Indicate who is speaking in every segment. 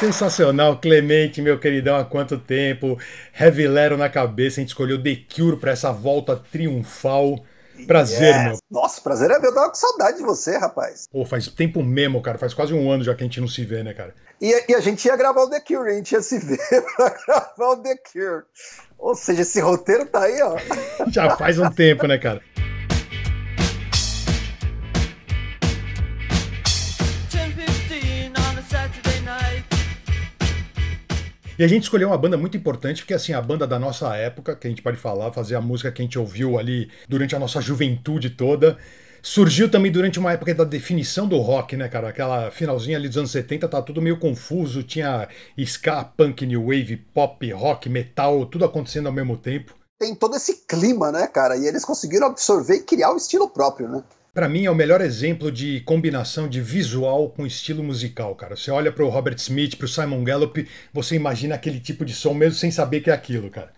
Speaker 1: Sensacional, Clemente, meu queridão, há quanto tempo. revelaram na cabeça, a gente escolheu The Cure para essa volta triunfal. Prazer, yes. meu.
Speaker 2: Nossa, prazer é
Speaker 1: meu. Eu tava com saudade de você, rapaz. Pô, faz tempo mesmo, cara. Faz quase um ano já que a gente não se vê, né, cara? E, e a gente ia
Speaker 2: gravar o The Cure, a gente ia se ver pra gravar o The Cure. Ou seja, esse roteiro tá aí, ó.
Speaker 1: já faz um tempo, né, cara? E a gente escolheu uma banda muito importante, porque assim, a banda da nossa época, que a gente pode falar, fazer a música que a gente ouviu ali durante a nossa juventude toda. Surgiu também durante uma época da definição do rock, né, cara? Aquela finalzinha ali dos anos 70 tá tudo meio confuso, tinha ska, punk, new wave, pop, rock, metal, tudo acontecendo ao mesmo tempo. Tem
Speaker 2: todo esse clima, né, cara? E eles conseguiram absorver e criar o estilo próprio, né?
Speaker 1: Para mim é o melhor exemplo de combinação de visual com estilo musical, cara. Você olha para o Robert Smith, para o Simon Gallup, você imagina aquele tipo de som mesmo sem saber que é aquilo, cara.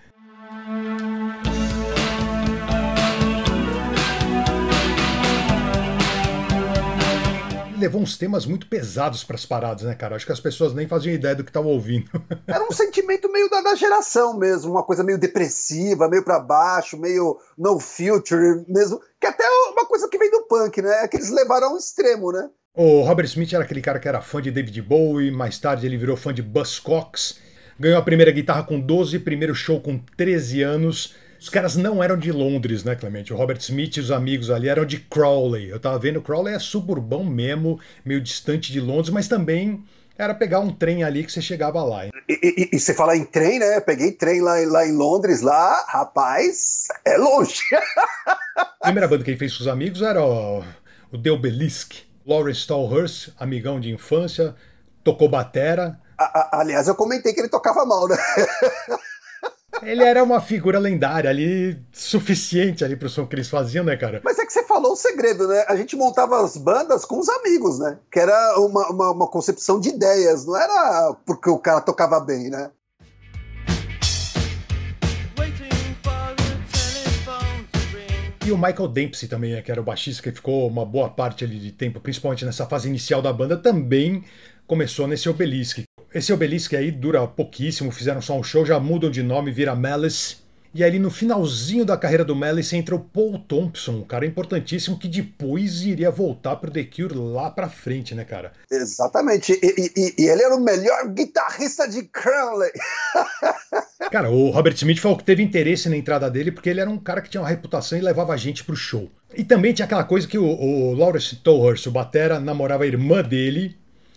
Speaker 1: levou uns temas muito pesados para as paradas, né, cara? Acho que as pessoas nem faziam ideia do que estavam ouvindo.
Speaker 2: Era um sentimento meio da, da, geração mesmo, uma coisa meio depressiva, meio para baixo, meio no future mesmo, que até uma coisa que vem do punk, né? É que eles
Speaker 1: levaram ao extremo, né? O Robert Smith era aquele cara que era fã de David Bowie, mais tarde ele virou fã de Buzzcocks, ganhou a primeira guitarra com 12, primeiro show com 13 anos. Os caras não eram de Londres, né, Clemente? O Robert Smith e os amigos ali eram de Crawley. Eu tava vendo, Crawley é suburbão mesmo, meio distante de Londres, mas também era pegar um trem ali que você chegava lá. E,
Speaker 2: e, e você fala em trem, né? Eu peguei trem lá, lá em Londres, lá, rapaz,
Speaker 1: é longe. a primeira banda que ele fez com os amigos era o, o Delbelisk. Lawrence Stallhurst amigão de infância, tocou batera. A,
Speaker 2: a, aliás, eu comentei que ele tocava mal, né?
Speaker 1: Ele era uma figura lendária ali, suficiente ali pro som que eles faziam, né, cara? Mas
Speaker 2: é que você falou o segredo, né? A gente montava as bandas com os amigos, né? Que era uma, uma, uma concepção de ideias, não era porque o cara tocava bem, né?
Speaker 1: E o Michael Dempsey também, né, que era o baixista que ficou uma boa parte ali de tempo, principalmente nessa fase inicial da banda, também começou nesse Obelisk. Esse Obelisk aí dura pouquíssimo, fizeram só um show, já mudam de nome, vira Malice. E ali no finalzinho da carreira do Malice entra o Paul Thompson, um cara importantíssimo que depois iria voltar pro The Cure lá pra frente, né, cara?
Speaker 2: Exatamente. E, e, e ele era o melhor guitarrista de Crowley.
Speaker 1: cara, o Robert Smith foi o que teve interesse na entrada dele, porque ele era um cara que tinha uma reputação e levava a gente pro show. E também tinha aquela coisa que o, o Lawrence Towers, o Batera, namorava a irmã dele,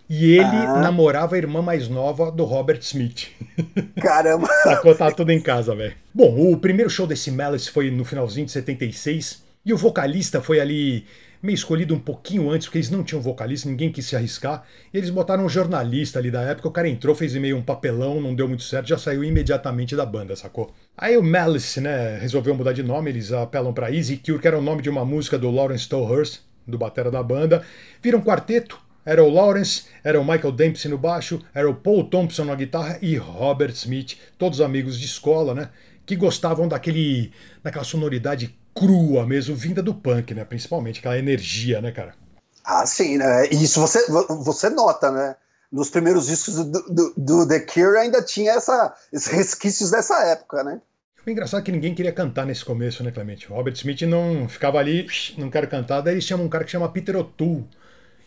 Speaker 1: e ele ah. namorava a irmã mais nova do Robert Smith. Caramba! Sacou, tá tudo em casa, velho. Bom, o primeiro show desse Malice foi no finalzinho de 76. E o vocalista foi ali meio escolhido um pouquinho antes, porque eles não tinham vocalista, ninguém quis se arriscar. E eles botaram um jornalista ali da época, o cara entrou, fez meio um papelão, não deu muito certo, já saiu imediatamente da banda, sacou? Aí o Malice, né, resolveu mudar de nome, eles apelam para Easy Cure, que era o nome de uma música do Lawrence Towhurst, do batera da banda. Viram um quarteto, era o Lawrence, era o Michael Dempsey no baixo, era o Paul Thompson na guitarra e Robert Smith, todos amigos de escola, né? Que gostavam daquele, daquela sonoridade crua mesmo, vinda do punk, né? Principalmente aquela energia, né, cara?
Speaker 2: Ah, sim, né? Isso você, você nota, né? Nos primeiros discos do, do, do The Cure ainda tinha essa, esses resquícios dessa época, né?
Speaker 1: O engraçado é que ninguém queria cantar nesse começo, né, Clemente? Robert Smith não ficava ali, não quero cantar, daí ele chama um cara que chama Peter O'Toole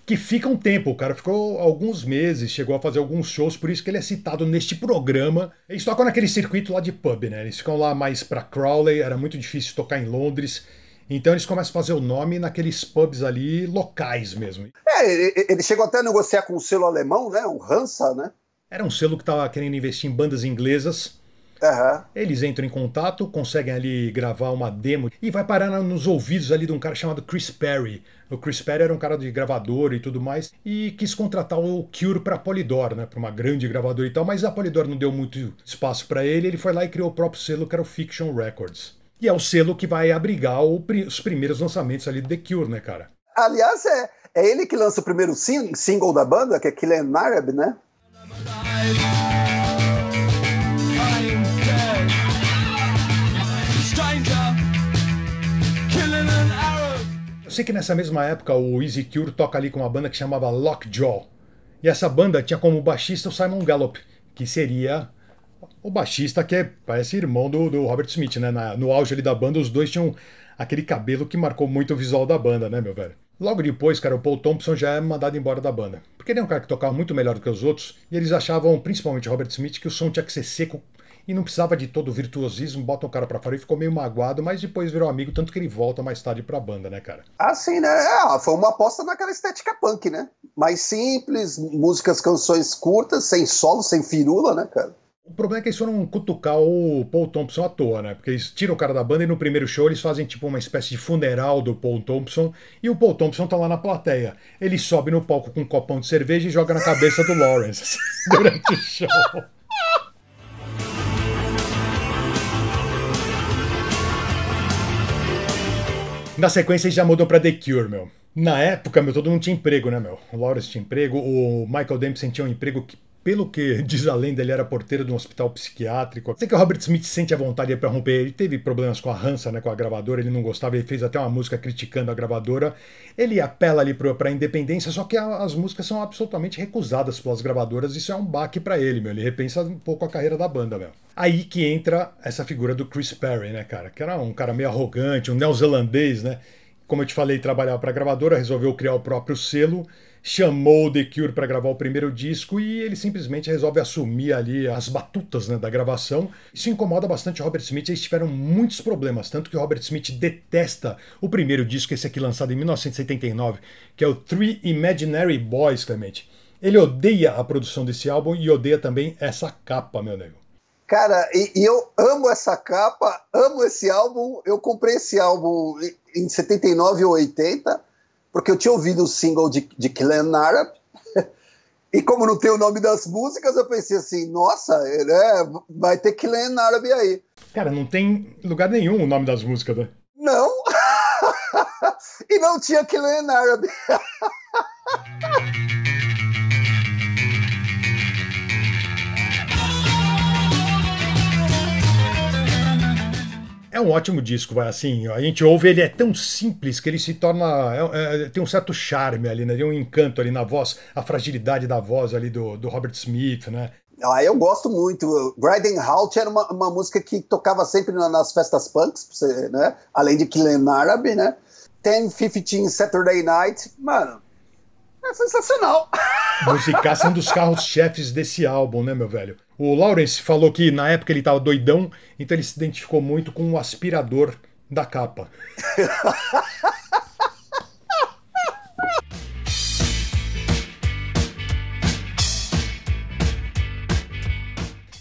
Speaker 1: que fica um tempo. O cara ficou alguns meses, chegou a fazer alguns shows, por isso que ele é citado neste programa. Eles tocam naquele circuito lá de pub, né? Eles ficam lá mais pra Crowley, era muito difícil tocar em Londres. Então eles começam a fazer o nome naqueles pubs ali locais mesmo. É, ele chegou até a negociar com um selo
Speaker 2: alemão, né? Um Hansa, né?
Speaker 1: Era um selo que tava querendo investir em bandas inglesas. Uhum. Eles entram em contato, conseguem ali gravar uma demo e vai parar nos ouvidos ali de um cara chamado Chris Perry. O Chris Perry era um cara de gravador e tudo mais e quis contratar o Cure para Polydor, né, para uma grande gravadora e tal, mas a Polydor não deu muito espaço para ele, ele foi lá e criou o próprio selo que era o Fiction Records. E é o selo que vai abrigar o, os primeiros lançamentos ali do The Cure, né, cara?
Speaker 2: Aliás, é, é ele que lança o primeiro sing single da banda, que é Killian Arab, né?
Speaker 1: Eu sei que nessa mesma época o Easy Cure toca ali com uma banda que chamava Lockjaw. E essa banda tinha como baixista o Simon Gallup, que seria o baixista que é, parece irmão do, do Robert Smith, né? Na, no auge ali da banda, os dois tinham aquele cabelo que marcou muito o visual da banda, né, meu velho? Logo depois, cara, o Paul Thompson já é mandado embora da banda. Porque ele é um cara que tocava muito melhor do que os outros, e eles achavam, principalmente Robert Smith, que o som tinha que ser seco e não precisava de todo o virtuosismo, bota o cara pra fora e ficou meio magoado, mas depois virou amigo, tanto que ele volta mais tarde pra banda, né, cara?
Speaker 2: Assim, né? É, foi uma aposta naquela estética punk, né? Mais simples, músicas, canções curtas, sem solo, sem firula, né, cara?
Speaker 1: O problema é que eles foram cutucar o Paul Thompson à toa, né? Porque eles tiram o cara da banda e no primeiro show eles fazem tipo uma espécie de funeral do Paul Thompson e o Paul Thompson tá lá na plateia. Ele sobe no palco com um copão de cerveja e joga na cabeça do Lawrence durante o show. Na sequência, ele já mudou pra The Cure, meu. Na época, meu, todo mundo tinha emprego, né, meu? O Lawrence tinha emprego, o Michael Dempsey tinha um emprego que pelo que diz a lenda, ele era porteiro de um hospital psiquiátrico. Sei que o Robert Smith sente a vontade para romper. Ele teve problemas com a Hansa, né, com a gravadora, ele não gostava, ele fez até uma música criticando a gravadora. Ele apela ali para a independência, só que a, as músicas são absolutamente recusadas pelas gravadoras. Isso é um baque para ele, meu. Ele repensa um pouco a carreira da banda, meu. Aí que entra essa figura do Chris Perry, né, cara? Que era um cara meio arrogante, um neozelandês, né? Como eu te falei, trabalhava para a gravadora, resolveu criar o próprio selo chamou The Cure para gravar o primeiro disco e ele simplesmente resolve assumir ali as batutas né, da gravação. Isso incomoda bastante o Robert Smith, eles tiveram muitos problemas, tanto que o Robert Smith detesta o primeiro disco, esse aqui lançado em 1979, que é o Three Imaginary Boys, Clemente. Ele odeia a produção desse álbum e odeia também essa capa, meu nego.
Speaker 2: Cara, e, e, eu amo essa capa, amo esse álbum. Eu comprei esse álbum em 79 ou 80 porque eu tinha ouvido o single de, de Clan Arab, e como não tem o nome das músicas, eu pensei assim, nossa, é, vai ter Clan Arab aí.
Speaker 1: Cara, não tem lugar nenhum o nome das músicas, né?
Speaker 2: Não! e não tinha Clan Arab.
Speaker 1: É um ótimo disco, vai assim. A gente ouve, ele é tão simples que ele se torna. É, é, tem um certo charme ali, né? Tem um encanto ali na voz, a fragilidade da voz ali do, do Robert Smith, né?
Speaker 2: Ah, eu gosto muito. Riding Halt era uma, uma música que tocava sempre nas festas punks, né? além de Killen Árabe, né? Ten fifteen Saturday Night. Mano, é sensacional.
Speaker 1: Musicaça é dos carros-chefes desse álbum, né, meu velho? O Lawrence falou que na época ele tava doidão, então ele se identificou muito com o aspirador da capa.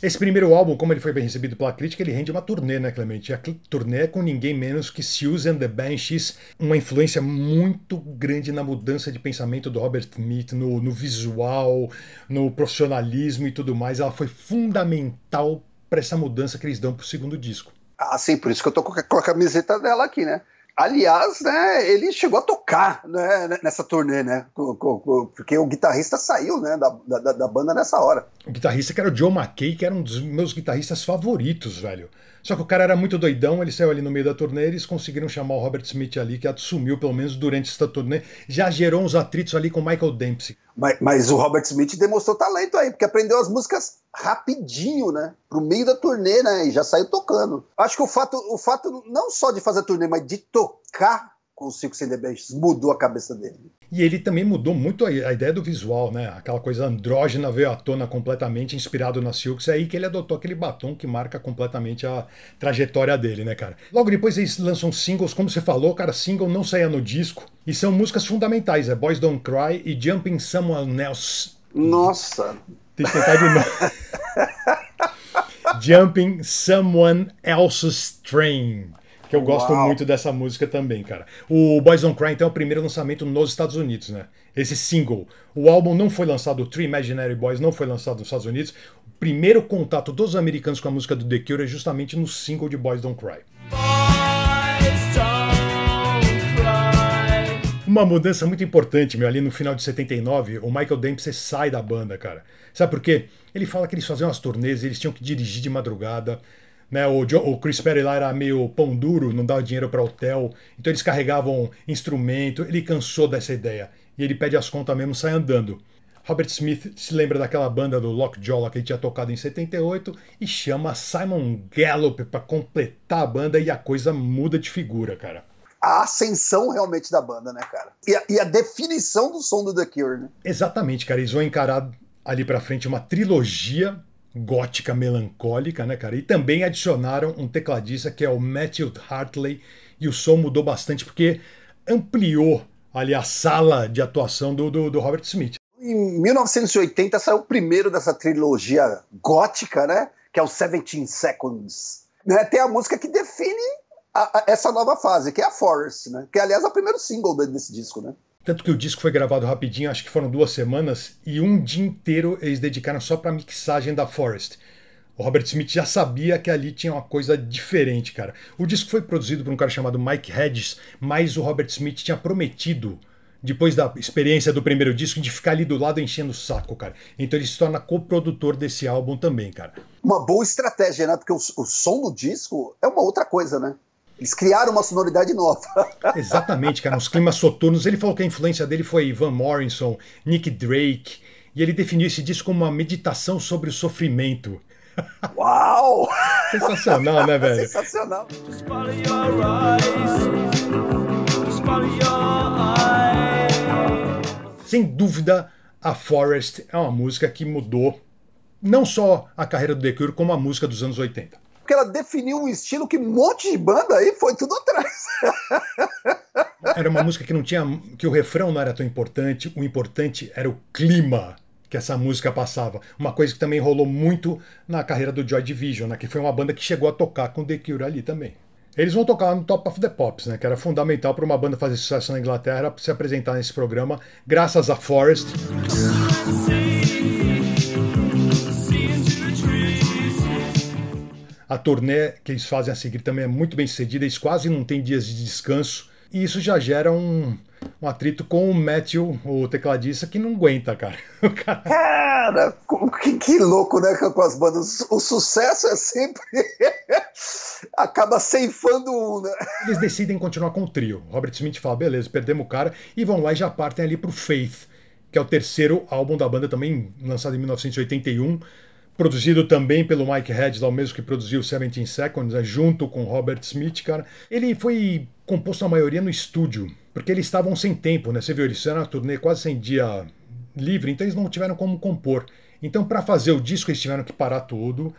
Speaker 1: Esse primeiro álbum, como ele foi bem recebido pela crítica, ele rende uma turnê, né, Clemente? A turnê é com ninguém menos que Susan the Banshees, uma influência muito grande na mudança de pensamento do Robert Smith, no, no visual, no profissionalismo e tudo mais. Ela foi fundamental para essa mudança que eles dão para o segundo disco.
Speaker 2: Ah, sim, por isso que eu tô com a camiseta dela aqui, né? Aliás, né, ele chegou a tocar né, né nessa turnê, né? Porque o guitarrista saiu né, da, da, da banda nessa hora.
Speaker 1: O guitarrista que era o Joe McKay, que era um dos meus guitarristas favoritos, velho. Só que o cara era muito doidão, ele saiu ali no meio da turnê, eles conseguiram chamar o Robert Smith ali, que assumiu pelo menos durante essa turnê, já gerou uns atritos ali com o Michael Dempsey.
Speaker 2: Mas, mas, o Robert Smith demonstrou talento aí, porque aprendeu as músicas rapidinho, né? Pro meio da turnê, né? E já saiu tocando. Acho que o fato, o fato não só de fazer a turnê, mas de tocar com os 5 CDBs mudou a cabeça dele.
Speaker 1: E ele também mudou muito a, a, ideia do visual, né? Aquela coisa andrógena veio à tona completamente, inspirado na Silks, é aí que ele adotou aquele batom que marca completamente a trajetória dele, né, cara? Logo depois eles lançam singles, como você falou, cara, single não saía no disco, e são músicas fundamentais, é Boys Don't Cry e Jumping Someone Else.
Speaker 2: Nossa!
Speaker 1: Tem que tentar de novo. Jumping Someone Else's Train. Que eu gosto Uau. muito dessa música também, cara. O Boys Don't Cry, então, é o primeiro lançamento nos Estados Unidos, né? Esse single. O álbum não foi lançado, o Three Imaginary Boys não foi lançado nos Estados Unidos. O primeiro contato dos americanos com a música do The Cure é justamente no single de Boys Don't Cry. Boys don't uma mudança muito importante, meu. Ali no final de 79, o Michael Dempsey sai da banda, cara. Sabe por quê? Ele fala que eles faziam as turnês, eles tinham que dirigir de madrugada. Né, o, o, Chris Perry lá era meio pão duro, não dava dinheiro para hotel, então eles carregavam instrumento, ele cansou dessa ideia e ele pede as contas mesmo, sai andando. Robert Smith se lembra daquela banda do Lockjaw lá que ele tinha tocado em 78 e chama Simon Gallup para completar a banda e a coisa muda de figura, cara.
Speaker 2: A ascensão realmente da banda, né, cara?
Speaker 1: E a, e a definição do som do The Cure, né? Exatamente, cara. Eles vão encarar ali para frente uma trilogia gótica melancólica, né, cara? E também adicionaram um tecladista que é o Matthew Hartley, e o som mudou bastante porque ampliou ali a sala de atuação do, do, do Robert Smith.
Speaker 2: Em 1980 saiu o primeiro dessa trilogia gótica, né? Que é o 17 Seconds. Né? Tem a música que define a, a, essa nova fase, que é a Forest, né? Que aliás é o primeiro single desse disco, né?
Speaker 1: Tanto que o disco foi gravado rapidinho, acho que foram duas semanas, e um dia inteiro eles dedicaram só para mixagem da Forest. O Robert Smith já sabia que ali tinha uma coisa diferente, cara. O disco foi produzido por um cara chamado Mike Hedges, mas o Robert Smith tinha prometido, depois da experiência do primeiro disco, de ficar ali do lado enchendo o saco, cara. Então ele se torna coprodutor desse álbum também, cara.
Speaker 2: Uma boa estratégia, né? Porque o, o som do disco é uma outra coisa, né?
Speaker 1: Eles criaram uma sonoridade nova. Exatamente, cara. Nos climas soturnos, ele falou que a influência dele foi Van Morrison, Nick Drake, e ele definiu esse disco como uma meditação sobre o sofrimento. Uau! Sensacional, né, velho? Sensacional. Sem dúvida, a Forest é uma música que mudou não só a carreira do The Cure, como a música dos anos 80 porque ela definiu um estilo que um monte de banda aí foi tudo atrás. Era uma música que não tinha. que o refrão não era tão importante, o importante era o clima que essa música passava. Uma coisa que também rolou muito na carreira do Joy Division, né, que foi uma banda que chegou a tocar com The Cure ali também. Eles vão tocar no Top of the Pops, né? Que era fundamental para uma banda fazer sucesso na Inglaterra, se apresentar nesse programa, graças a Forrest. A turnê que eles fazem a seguir também é muito bem sucedida. eles quase não têm dias de descanso. E isso já gera um, um atrito com o Matthew, o tecladista, que não aguenta, cara. cara... cara, que, que louco, né,
Speaker 2: com as bandas. O sucesso é sempre.
Speaker 1: acaba ceifando um, né? Eles decidem continuar com o trio. Robert Smith fala: beleza, perdemos o cara, e vão lá e já partem ali pro Faith, que é o terceiro álbum da banda, também lançado em 1981 produzido também pelo Mike Hedges, o mesmo que produziu 17 Seconds, né, junto com Robert Smith, cara. Ele foi composto a maioria no estúdio, porque eles estavam sem tempo, né? Você viu, eles fizeram a turnê quase sem dia livre, então eles não tiveram como compor. Então, para fazer o disco, eles tiveram que parar tudo,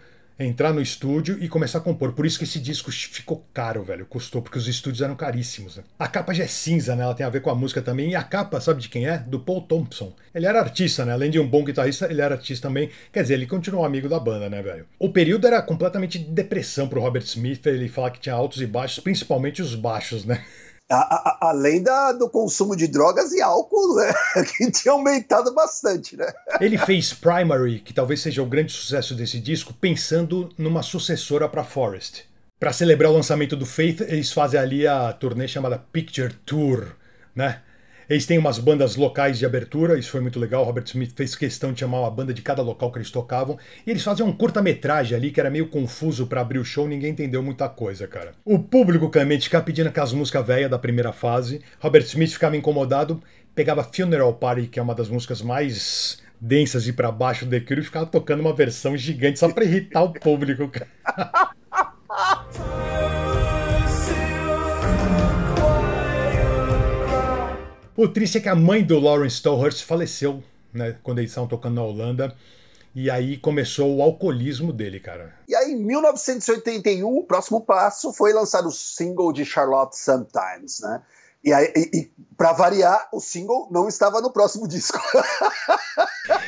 Speaker 1: entrar no estúdio e começar a compor. Por isso que esse disco ficou caro, velho. Custou, porque os estúdios eram caríssimos. Né? A capa já é cinza, né? Ela tem a ver com a música também. E a capa, sabe de quem é? Do Paul Thompson. Ele era artista, né? Além de um bom guitarrista, ele era artista também. Quer dizer, ele continuou amigo da banda, né, velho? O período era completamente de depressão pro Robert Smith. Ele fala que tinha altos e baixos, principalmente os baixos, né? A, a, além da, do consumo de drogas e álcool, né? que tinha aumentado bastante. Né? Ele fez Primary, que talvez seja o grande sucesso desse disco, pensando numa sucessora para Forest. Para celebrar o lançamento do Faith, eles fazem ali a turnê chamada Picture Tour, né? Eles têm umas bandas locais de abertura, isso foi muito legal. Robert Smith fez questão de chamar uma banda de cada local que eles tocavam. E eles faziam um curta-metragem ali que era meio confuso para abrir o show, ninguém entendeu muita coisa, cara. O público clemente ficava pedindo aquelas músicas velhas da primeira fase. Robert Smith ficava incomodado, pegava Funeral Party, que é uma das músicas mais densas e para baixo do The Cure, e ficava tocando uma versão gigante só para irritar o público, cara. O triste é que a mãe do Lawrence Stowhurst faleceu, né, quando eles estavam tocando na Holanda. E aí começou o alcoolismo dele, cara.
Speaker 2: E aí, em 1981, o próximo passo foi lançar o single de Charlotte Sometimes, né? E, aí, e, e para variar, o single não estava no próximo disco.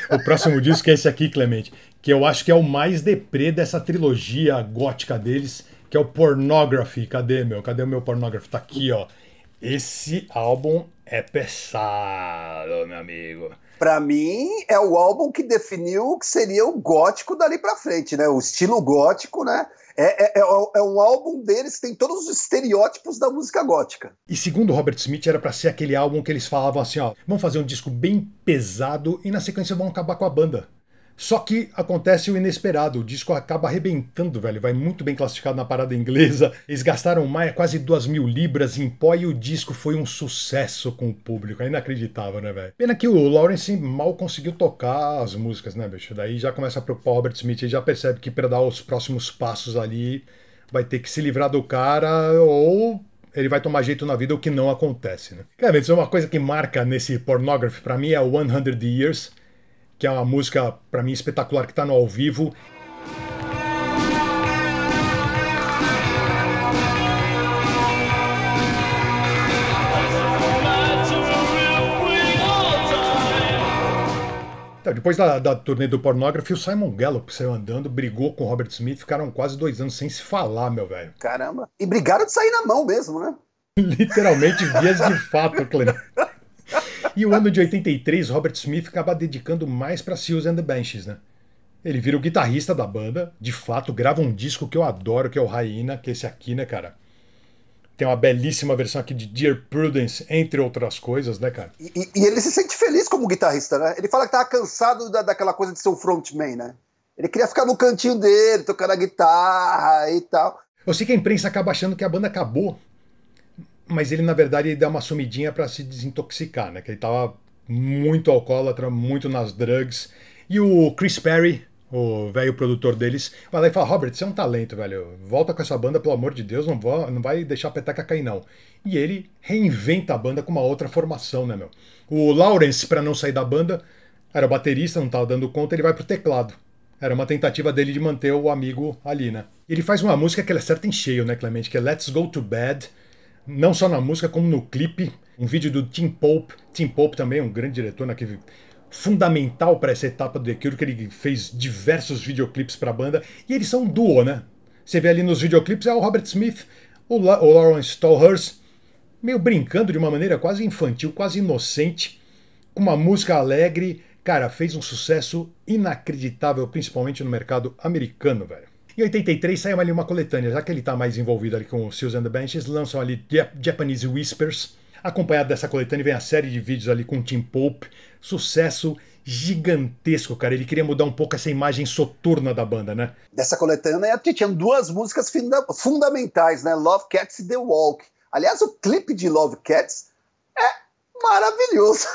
Speaker 1: o próximo disco é esse aqui, Clemente, que eu acho que é o mais deprê dessa trilogia gótica deles, que é o Pornography. Cadê, meu? Cadê o meu Pornography? Tá aqui, ó. Esse álbum é pesado, meu amigo. Para mim, é o álbum que definiu o que seria o gótico
Speaker 2: dali para frente, né? O estilo gótico, né? É é, é, é, é, um álbum deles que tem todos os
Speaker 1: estereótipos da música gótica. E segundo Robert Smith, era para ser aquele álbum que eles falavam assim: ó, vamos fazer um disco bem pesado e na sequência vão acabar com a banda. Só que acontece o inesperado, o disco acaba arrebentando, velho. Vai muito bem classificado na parada inglesa. Eles gastaram mais, quase duas mil libras em pó e o disco foi um sucesso com o público. ainda é inacreditável, né, velho? Pena que o Lawrence mal conseguiu tocar as músicas, né, bicho? Daí já começa a preocupar o Robert Smith, ele já percebe que para dar os próximos passos ali vai ter que se livrar do cara ou ele vai tomar jeito na vida, o que não acontece, né? Cara, isso é uma coisa que marca nesse pornography, para mim é 100 Years, que é uma música para mim espetacular que está no ao vivo. Então, depois da, da, turnê do Pornography, o Simon Gallup saiu andando, brigou com o Robert Smith, ficaram quase dois anos sem se falar, meu velho. Caramba. E brigaram de sair na mão mesmo, né? Literalmente, vias de fato, Clemente. E o ano de 83, Robert Smith acaba dedicando mais para Seals and the Benches, né? Ele vira o guitarrista da banda, de fato, grava um disco que eu adoro, que é o Raina, que é esse aqui, né, cara? Tem uma belíssima versão aqui de Dear Prudence, entre outras coisas, né, cara? E, e ele se
Speaker 2: sente feliz como guitarrista, né? Ele fala que tava cansado da, daquela coisa de ser um frontman, né? Ele queria
Speaker 1: ficar no cantinho dele, tocando a guitarra e tal. Eu sei que a imprensa acaba achando que a banda acabou mas ele, na verdade, ele dá uma sumidinha para se desintoxicar, né? Que ele tava muito alcoólatra, muito nas drugs. E o Chris Perry, o velho produtor deles, vai lá e fala: Robert, você é um talento, velho. Volta com essa banda, pelo amor de Deus, não, vou, não vai deixar a peteca cair, não. E ele reinventa a banda com uma outra formação, né, meu? O Lawrence, para não sair da banda, era baterista, não tava dando conta, ele vai pro teclado. Era uma tentativa dele de manter o amigo ali, né? Ele faz uma música que ele acerta é em cheio, né, Clemente? Que é Let's Go to Bed não só na música, como no clipe. Um vídeo do Tim Pope. Tim Pope também é um grande diretor naquele né, fundamental para essa etapa do The Cure, que ele fez diversos videoclipes para a banda. E eles são um duo, né? Você vê ali nos videoclipes é o Robert Smith, o, La o Lawrence Stallhurst, meio brincando de uma maneira quase infantil, quase inocente, com uma música alegre. Cara, fez um sucesso inacreditável, principalmente no mercado americano, velho. Em 83 saiu ali uma coletânea, já que ele está mais envolvido ali com o and the Benches, lançam ali Japanese Whispers. Acompanhado dessa coletânea vem a série de vídeos ali com Tim Pope. Sucesso gigantesco, cara. Ele queria mudar um pouco essa imagem soturna da banda, né?
Speaker 2: Dessa coletânea é tinha duas músicas funda fundamentais, né? Love Cats e The Walk. Aliás, o clipe de Love Cats é maravilhoso.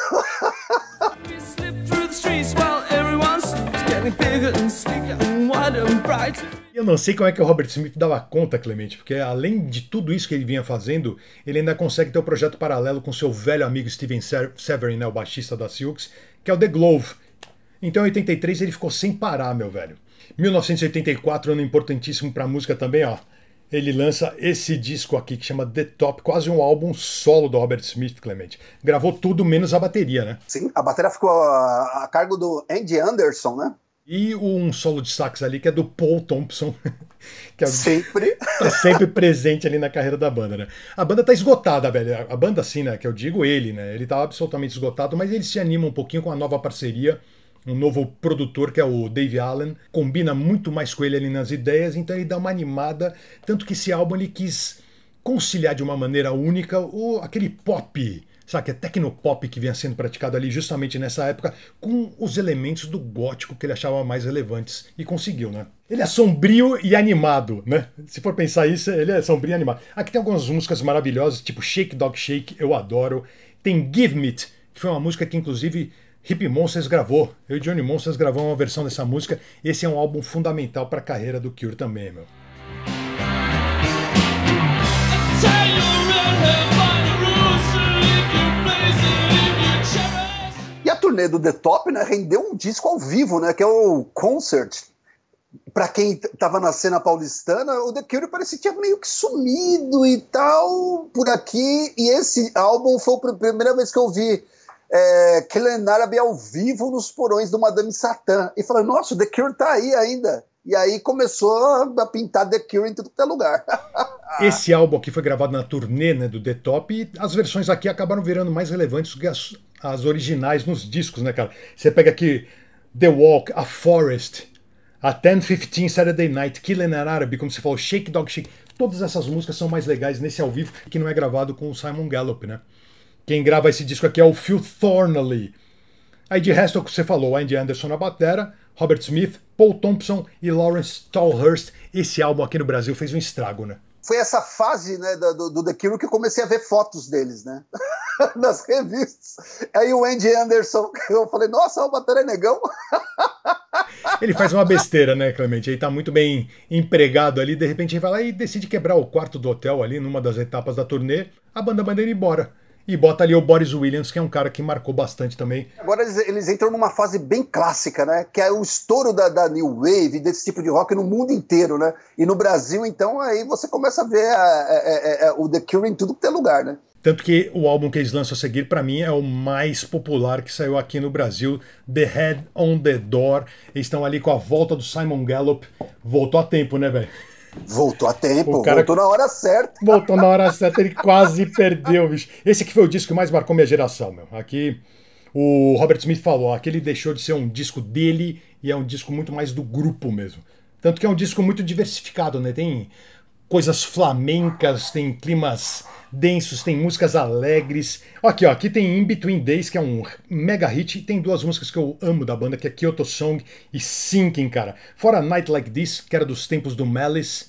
Speaker 1: Eu não sei como é que o Robert Smith dava conta, Clemente, porque além de tudo isso que ele vinha fazendo, ele ainda consegue ter um projeto paralelo com seu velho amigo Steven Severin, né, o baixista da Silks, que é o The Glove. Então, em 83, ele ficou sem parar, meu velho. 1984, ano importantíssimo para a música também, ó. Ele lança esse disco aqui que chama The Top, quase um álbum solo do Robert Smith, Clemente. Gravou tudo menos a bateria, né?
Speaker 2: Sim, a bateria ficou a, a cargo do Andy Anderson, né?
Speaker 1: E um solo de sax ali que é do Paul Thompson. que é, sempre. Tá sempre presente ali na carreira da banda, né? A banda tá esgotada, velho. A banda, assim, né? Que eu digo ele, né? Ele tá absolutamente esgotado, mas ele se anima um pouquinho com a nova parceria. Um novo produtor, que é o Dave Allen, combina muito mais com ele ali nas ideias, então ele dá uma animada. Tanto que esse álbum ele quis conciliar de uma maneira única o, aquele pop sabe, que é tecnopop que vinha sendo praticado ali justamente nessa época, com os elementos do gótico que ele achava mais relevantes e conseguiu, né? Ele é sombrio e animado, né? Se for pensar isso, ele é sombrio e animado. Aqui tem algumas músicas maravilhosas, tipo Shake Dog Shake, eu adoro. Tem Give Me It, que foi uma música que inclusive Hip Monsters gravou. Eu e Johnny Monsters gravamos uma versão dessa música. Esse é um álbum fundamental para a carreira do Cure também, meu.
Speaker 2: turnê né, do The Top, né, rendeu um disco ao vivo, né, que é o Concert. Para quem tava na cena paulistana, o The Cure parecia que tinha meio que sumido e tal por aqui. E esse álbum foi a primeira vez que eu vi é, Kellen ao vivo nos porões do Madame Satã. E falei, nossa, o The Cure tá aí ainda.
Speaker 1: E aí começou a pintar The Cure em tudo que é lugar. Esse álbum aqui foi gravado na turnê né, do The Top e as versões aqui acabaram virando mais relevantes as originais nos discos, né, cara? Você pega aqui The Walk, A Forest, a 1015 Saturday Night, Killing an Arabic, como você fala, Shake Dog Shake. Todas essas músicas são mais legais nesse ao vivo que não é gravado com o Simon Gallup, né? Quem grava esse disco aqui é o Phil Thornley. Aí de resto é o que você falou, Andy Anderson na batera, Robert Smith, Paul Thompson e Lawrence Tallhurst. Esse álbum aqui no Brasil fez um estrago, né?
Speaker 2: foi essa fase né, do, do The Cure que eu comecei a ver fotos deles, né? Nas revistas. Aí o Andy Anderson, eu falei, nossa, o batera é Negão.
Speaker 1: Ele faz uma besteira, né, Clemente? Ele tá muito bem empregado ali, de repente ele vai lá e decide quebrar o quarto do hotel ali numa das etapas da turnê, a banda manda ele embora e bota ali o Boris Williams, que é um cara que marcou bastante também.
Speaker 2: Agora eles, eles entram numa fase bem clássica, né? Que é o estouro da, da, New Wave, desse tipo de rock no mundo inteiro, né? E no Brasil, então, aí você começa a ver a, a, a,
Speaker 1: o The Cure em tudo que tem lugar, né? Tanto que o álbum que eles lançam a seguir, para mim, é o mais popular que saiu aqui no Brasil, The Head on the Door. Eles estão ali com a volta do Simon Gallup. Voltou a tempo, né, velho? Voltou a tempo, o cara... voltou na hora certa. Voltou na hora certa, ele quase perdeu, bicho. Esse aqui foi o disco que mais marcou minha geração, meu. Aqui o Robert Smith falou, aquele deixou de ser um disco dele e é um disco muito mais do grupo mesmo. Tanto que é um disco muito diversificado, né? Tem coisas flamencas, tem climas densos, tem músicas alegres. Aqui, ó, aqui tem In Between Days, que é um mega hit, e tem duas músicas que eu amo da banda, que é Kyoto Song e Sinking, cara. Fora Night Like This, que era dos tempos do Malice.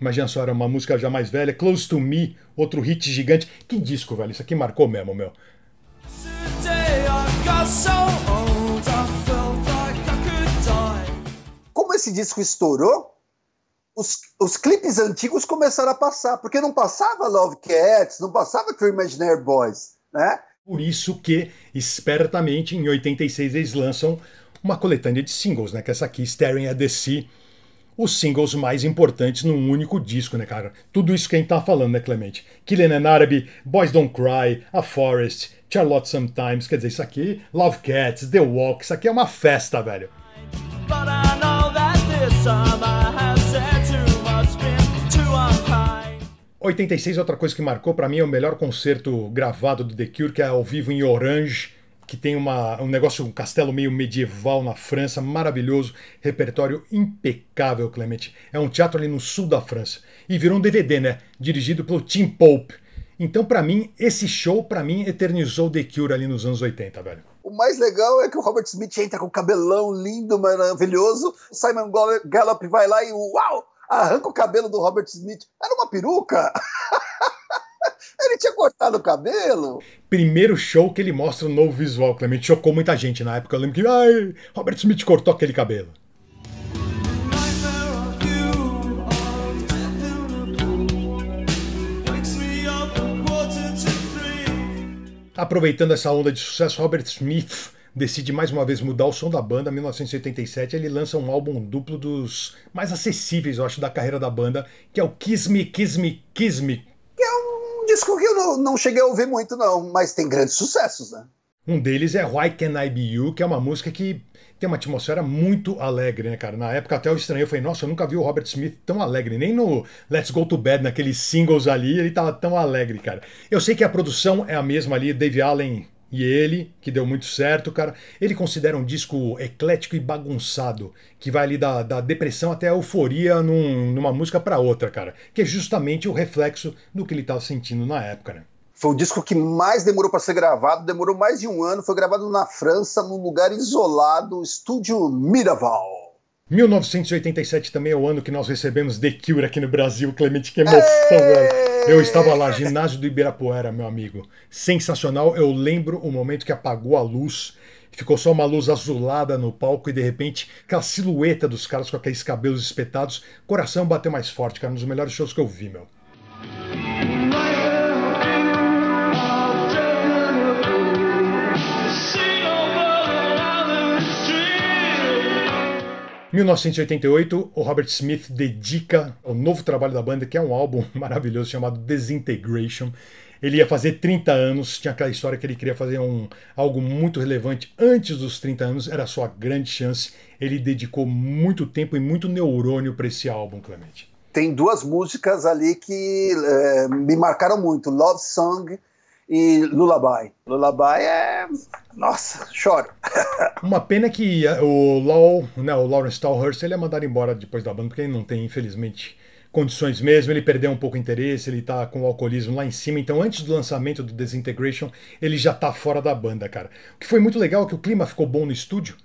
Speaker 1: Imagina só, era uma música já mais velha. Close to Me, outro hit gigante. Que disco, velho. Isso aqui marcou mesmo, meu.
Speaker 2: Como esse disco estourou? os, os clipes antigos começaram a passar, porque não passava Love Cats, não passava True Imaginary Boys,
Speaker 1: né? Por isso que, espertamente, em 86 eles lançam uma coletânea de singles, né? Que é essa aqui, Staring at the Sea, os singles mais importantes num único disco, né, cara? Tudo isso que a gente tá falando, né, Clemente? Killian and Araby, Boys Don't Cry, A Forest, Charlotte Sometimes, quer dizer, isso aqui, Love Cats, The Walk, isso aqui é uma festa, velho. But I know that this summer 86 outra coisa que marcou para mim, é o melhor concerto gravado do The Cure, que é ao vivo em Orange, que tem uma, um negócio, um castelo meio medieval na França, maravilhoso, repertório impecável, Clemente. É um teatro ali no sul da França. E virou um DVD, né? Dirigido pelo Tim Pope. Então, para mim, esse show, para mim, eternizou The Cure ali nos anos 80, velho.
Speaker 2: O mais legal é que o Robert Smith entra com o cabelão lindo, maravilhoso. Simon Gallup vai lá e uau! arranca o cabelo do Robert Smith. Era uma peruca?
Speaker 1: ele tinha cortado o cabelo. Primeiro show que ele mostra o um novo visual, Clemente. Chocou muita gente na época. Eu lembro que, ai, Robert Smith cortou aquele cabelo. Aproveitando essa onda de sucesso, Robert Smith decide mais uma vez mudar o som da banda. Em 1987, ele lança um álbum duplo dos mais acessíveis, eu acho, da carreira da banda, que é o Kiss Me, Kiss Me, Kiss Me. Que é
Speaker 2: um disco que eu não, não cheguei a ouvir muito, não, mas tem grandes sucessos, né?
Speaker 1: Um deles é Why Can I Be You, que é uma música que tem uma atmosfera muito alegre, né, cara? Na época até eu estranhei, eu falei, nossa, eu nunca vi o Robert Smith tão alegre, nem no Let's Go to Bed, naqueles singles ali, ele tava tão alegre, cara. Eu sei que a produção é a mesma ali, Dave Allen e ele, que deu muito certo, cara, ele considera um disco eclético e bagunçado, que vai ali da, da depressão até a euforia num, numa música para outra, cara, que é justamente o reflexo do que ele estava sentindo na época, né?
Speaker 2: Foi o disco que mais demorou para ser gravado, demorou mais de um ano, foi gravado na França, num lugar isolado, estúdio Miraval.
Speaker 1: 1987 também é o ano que nós recebemos The Cure aqui no Brasil. Clemente, que emoção, velho. Eu estava lá, ginásio do Ibirapuera, meu amigo. Sensacional. Eu lembro o momento que apagou a luz. Ficou só uma luz azulada no palco e de repente aquela silhueta dos caras com aqueles cabelos espetados. Coração bateu mais forte, cara. Um dos melhores shows que eu vi, meu. 1988, o Robert Smith dedica o novo trabalho da banda, que é um álbum maravilhoso chamado Desintegration. Ele ia fazer 30 anos, tinha aquela história que ele queria fazer um, algo muito relevante antes dos 30 anos, era a sua grande chance. Ele dedicou muito tempo e muito neurônio para esse álbum, Clemente.
Speaker 2: Tem duas músicas ali que é, me marcaram muito: Love Song e Lullaby. Lullaby é. Nossa,
Speaker 1: choro. Uma pena que eh, o LOL, né, o Lawrence Tallhurst, ele é mandado embora depois da banda, porque ele não tem, infelizmente, condições mesmo, ele perdeu um pouco o interesse, ele tá com o alcoolismo lá em cima, então antes do lançamento do Desintegration, ele já tá fora da banda, cara. O que foi muito legal é que o clima ficou bom no estúdio,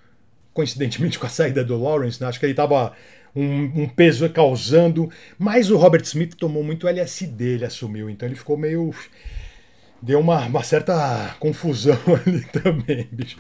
Speaker 1: coincidentemente com a saída do Lawrence, né? acho que ele tava um, um, peso causando, mas o Robert Smith tomou muito LSD, ele assumiu, então ele ficou meio deu uma, uma certa confusão ali também, bicho.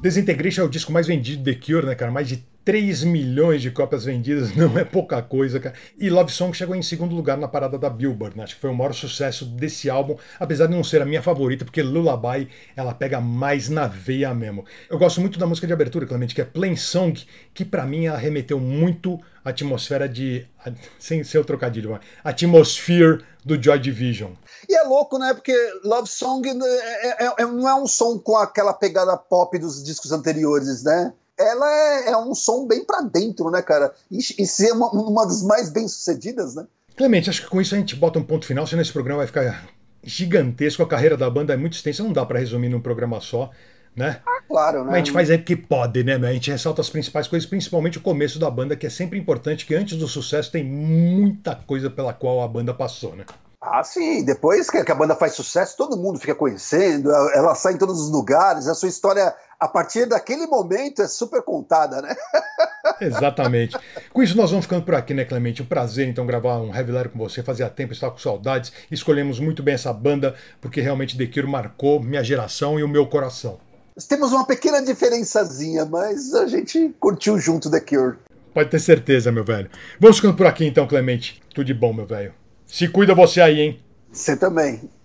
Speaker 1: Desintegration é o disco mais vendido de Cure, né, cara? Mais de 3 milhões de cópias vendidas, não é pouca coisa, cara. E Love Song chegou em segundo lugar na parada da Billboard, né? Acho que foi o maior sucesso desse álbum, apesar de não ser a minha favorita, porque Lullaby, ela pega mais na veia mesmo. Eu gosto muito da música de abertura, Clemente, que é Plain Song, que para mim arremeteu muito atmosfera de. Sem ser o trocadilho, mas. Atmosphere do Joy Division.
Speaker 2: E é louco, né? Porque Love Song né, é, é, é, não é um som com aquela pegada pop dos discos anteriores, né? Ela é, é um som bem para dentro, né, cara? E,
Speaker 1: e ser é uma, uma das mais bem sucedidas, né? Clemente, acho que com isso a gente bota um ponto final, senão esse programa vai ficar gigantesco. A carreira da banda é muito extensa, não dá para resumir num programa só né? Ah, claro, né? Mas a gente faz é que pode, né? A gente ressalta as principais coisas, principalmente o começo da banda, que é sempre importante, que antes do sucesso tem muita coisa pela qual a banda passou, né? Ah, sim.
Speaker 2: Depois que a banda faz sucesso, todo mundo fica conhecendo, ela sai em todos os lugares, a sua história, a partir daquele momento, é super contada, né?
Speaker 1: Exatamente. Com isso, nós vamos ficando por aqui, né, Clemente? Um prazer, então, gravar um Revelar com você. Fazia tempo, estava com saudades. Escolhemos muito bem essa banda, porque realmente The Cure marcou minha geração e o meu coração temos uma pequena diferençazinha, mas a gente curtiu junto The Cure. Pode ter certeza, meu velho. Vamos ficando por aqui então, Clemente. Tudo de bom, meu velho. Se cuida você aí, hein? Você também.